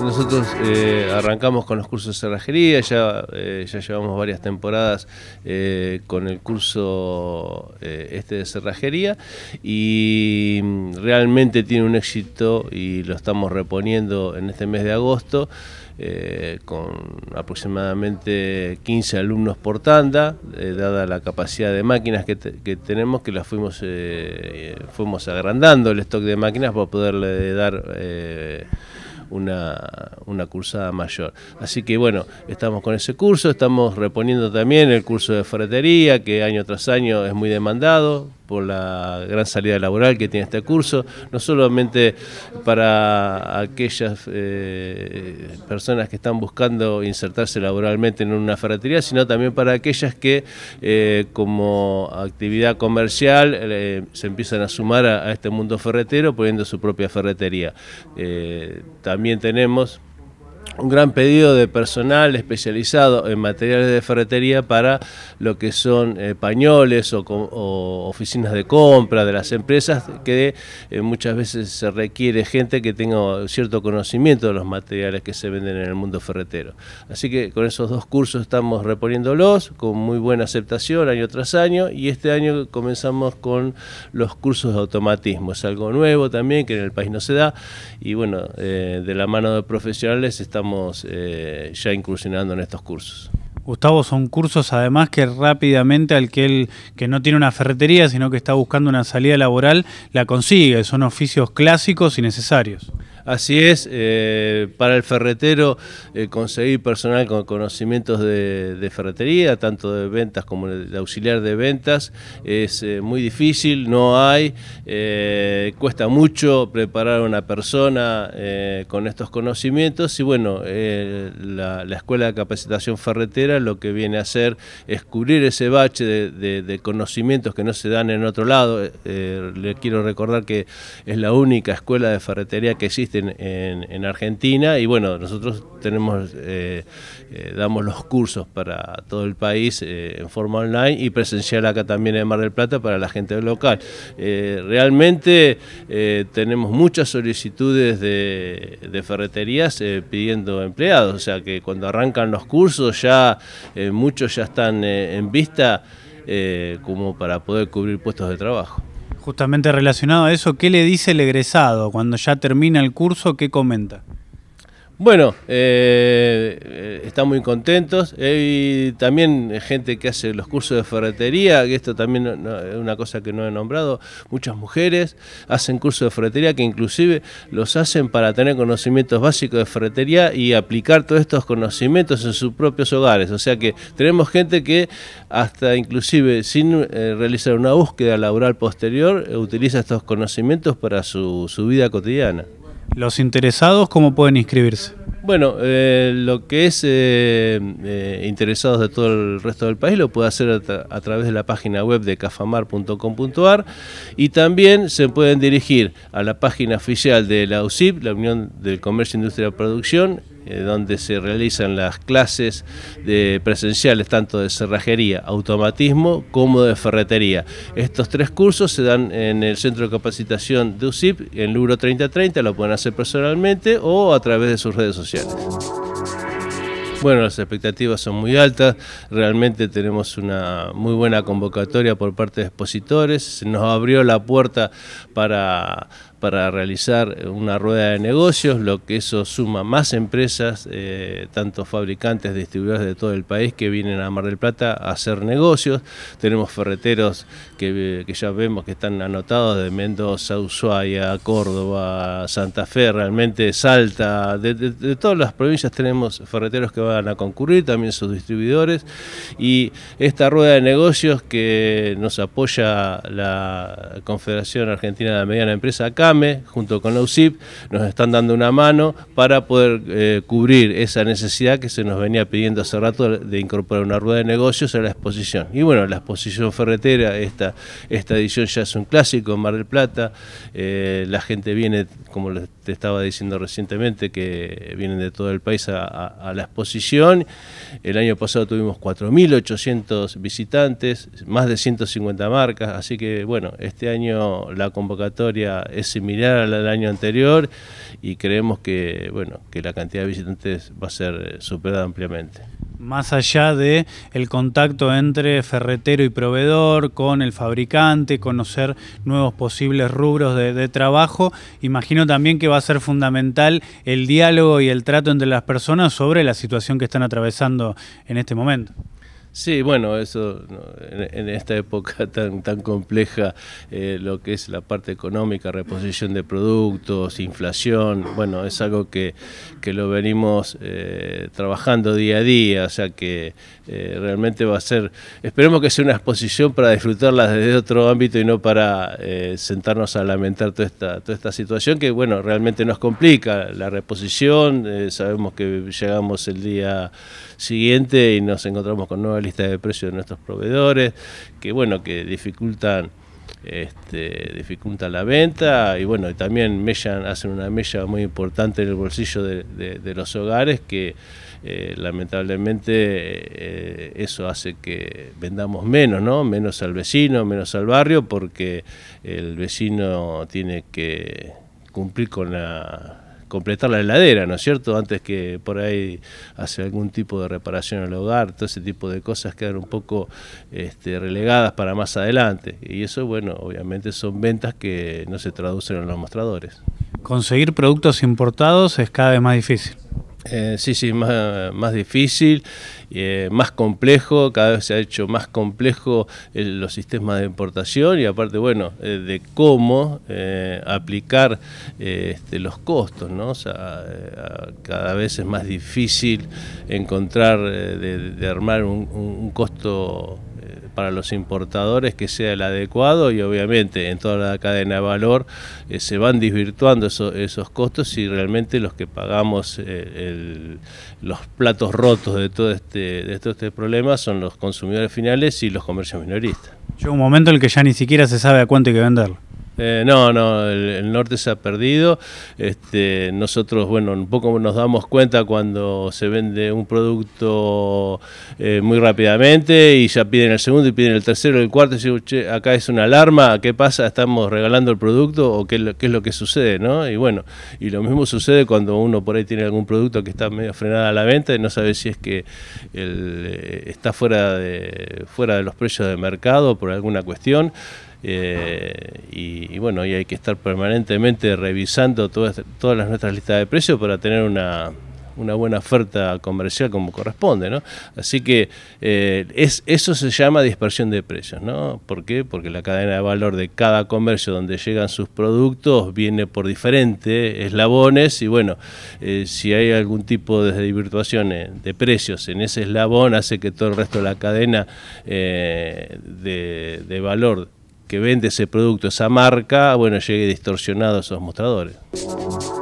nosotros eh, arrancamos con los cursos de cerrajería, ya, eh, ya llevamos varias temporadas eh, con el curso este de cerrajería y mm, realmente tiene un éxito y lo estamos reponiendo en este mes de agosto. con aproximadamente 15 alumnos por tanda, dada la capacidad de máquinas que, tenemos, que las fuimos, fuimos agrandando el stock de máquinas para poderle dar una, una cursada mayor. Así que bueno, estamos con ese curso, estamos reponiendo también el curso de ferretería, que año tras año es muy demandado, por la gran salida laboral que tiene este curso, no solamente para aquellas eh, personas que están buscando insertarse laboralmente en una ferretería, sino también para aquellas que eh, como actividad comercial eh, se empiezan a sumar a, a, este mundo ferretero poniendo su propia ferretería. también tenemos un gran pedido de personal especializado en materiales de ferretería para lo que son eh, pañoles o, oficinas de compra de las empresas, que eh, muchas veces se requiere gente que tenga cierto conocimiento de los materiales que se venden en el mundo ferretero. Así que con esos dos cursos estamos reponiéndolos con muy buena aceptación año tras año y este año comenzamos con los cursos de automatismo. Es algo nuevo también que en el país no se da y bueno, eh, de la mano de profesionales estamos eh, ya incursionando en estos cursos. Gustavo, son cursos además que rápidamente al que que no tiene una ferretería, sino que está buscando una salida laboral, la consigue. Son oficios clásicos y necesarios. Así es, eh, para el ferretero eh, conseguir personal con conocimientos de, ferretería, tanto de ventas como de auxiliar de ventas, es eh, muy difícil, no hay, cuesta mucho preparar a una persona con estos conocimientos y bueno, la, Escuela de Capacitación Ferretera lo que viene a hacer es cubrir ese bache de, de conocimientos que no se dan en otro lado. le quiero recordar que es la única escuela de ferretería que existe en, Argentina y bueno, nosotros tenemos eh, eh, damos los cursos para todo el país eh, en forma online y presencial acá también en Mar del Plata para la gente local. realmente tenemos muchas solicitudes de, de ferreterías pidiendo empleados, o sea que cuando arrancan los cursos ya muchos ya están en vista como para poder cubrir puestos de trabajo. Justamente relacionado a eso, ¿qué le dice el egresado cuando ya termina el curso? ¿Qué comenta? Bueno, eh, están muy contentos. Hay también gente que hace los cursos de ferretería, que esto también es una cosa que no he nombrado. Muchas mujeres hacen cursos de ferretería que inclusive los hacen para tener conocimientos básicos de ferretería y aplicar todos estos conocimientos en sus propios hogares. O sea que tenemos gente que hasta inclusive sin eh, realizar una búsqueda laboral posterior utiliza estos conocimientos para su vida cotidiana. ¿Los interesados cómo pueden inscribirse? Bueno, eh, lo que es eh, eh, interesados de todo el resto del país lo puede hacer a, través de la página web de cafamar.com.ar y también se pueden dirigir a la página oficial de la UCIP, la Unión del Comercio, Industria y Producción, eh, donde se realizan las clases presenciales tanto de cerrajería, automatismo como de ferretería. Estos tres cursos se dan en el Centro de Capacitación de UCIP, en Luro 3030, lo pueden hacer personalmente o a través de sus redes sociales. Bueno, las expectativas son muy altas, realmente tenemos una muy buena convocatoria por parte de expositores, se nos abrió la puerta para para realizar una rueda de negocios, lo que eso suma más empresas, eh, tanto fabricantes, distribuidores de todo el país que vienen a Mar del Plata a hacer negocios. Tenemos ferreteros que, ya vemos que están anotados de Mendoza, Ushuaia, Córdoba, Santa Fe, realmente Salta, de, todas las provincias tenemos ferreteros que van a concurrir, también sus distribuidores. Y esta rueda de negocios que nos apoya la Confederación Argentina de la Mediana Empresa acá, junto con la UCIP, nos están dando una mano para poder eh, cubrir esa necesidad que se nos venía pidiendo hace rato de incorporar una rueda de negocios a la exposición. Y bueno, la exposición ferretera, esta, esta edición ya es un clásico en Mar del Plata, eh, la gente viene, como te estaba diciendo recientemente, que vienen de todo el país a, la exposición. El año pasado tuvimos 4.800 visitantes, más de 150 marcas, así que bueno, este año la convocatoria es similar al año anterior y creemos que bueno que la cantidad de visitantes va a ser eh, superada ampliamente. Más allá de el contacto entre ferretero y proveedor, con el fabricante, conocer nuevos posibles rubros de trabajo, imagino también que va a ser fundamental el diálogo y el trato entre las personas sobre la situación que están atravesando en este momento. Sí, bueno, eso en, esta época tan, tan compleja, eh, lo que es la parte económica, reposición de productos, inflación, bueno, es algo que, lo venimos eh, trabajando día a día, o sea que eh, realmente va a ser, esperemos que sea una exposición para disfrutarla desde otro ámbito y no para sentarnos a lamentar toda esta, toda esta situación que, bueno, realmente nos complica la reposición, sabemos que llegamos el día siguiente y nos encontramos con nuevas lista de precios de nuestros proveedores, que bueno, que dificultan este, la venta y bueno, también hacen una mella muy importante en el bolsillo de, los hogares que eh, lamentablemente eh, eso hace que vendamos menos, ¿no? Menos al vecino, menos al barrio, porque el vecino tiene que cumplir con la completar la heladera, ¿no es cierto? Antes que por ahí hacer algún tipo de reparación en el hogar, todo ese tipo de cosas quedan un poco este, relegadas para más adelante. Y eso, bueno, obviamente son ventas que no se traducen en los mostradores. Conseguir productos importados es cada vez más difícil. Eh, sí, sí, más, difícil, eh, más complejo, cada vez se ha hecho más complejo eh, los sistemas de importación y aparte, bueno, de cómo aplicar este, los costos, ¿no? cada vez es más difícil encontrar, de, armar un costo para los importadores que sea el adecuado y obviamente en toda la cadena de valor eh, se van desvirtuando esos costos y realmente los que pagamos eh, los platos rotos de todo este, de todo este problema son los consumidores finales y los comercios minoristas. Llega un momento en el que ya ni siquiera se sabe a cuánto hay que vender. Eh, no, no, el, norte se ha perdido. Este, nosotros, bueno, un poco nos damos cuenta cuando se vende un producto eh, muy rápidamente y ya piden el segundo y piden el tercero, el cuarto, y dicen, che, acá es una alarma, ¿qué pasa? ¿Estamos regalando el producto o qué, es lo que sucede? ¿no? Y bueno, y lo mismo sucede cuando uno por ahí tiene algún producto que está medio frenado a la venta y no sabe si es que eh, está fuera de, fuera de los precios de mercado por alguna cuestión. Eh, y, bueno, y hay que estar permanentemente revisando todas, todas las nuestras listas de precios para tener una, buena oferta comercial como corresponde, ¿no? Así que eh, es, eso se llama dispersión de precios, ¿no? ¿Por qué? Porque la cadena de valor de cada comercio donde llegan sus productos viene por diferentes eslabones y bueno, eh, si hay algún tipo de desvirtuación de precios en ese eslabón hace que todo el resto de la cadena de, de valor que vende ese producto, esa marca, bueno, llegue distorsionado a esos mostradores.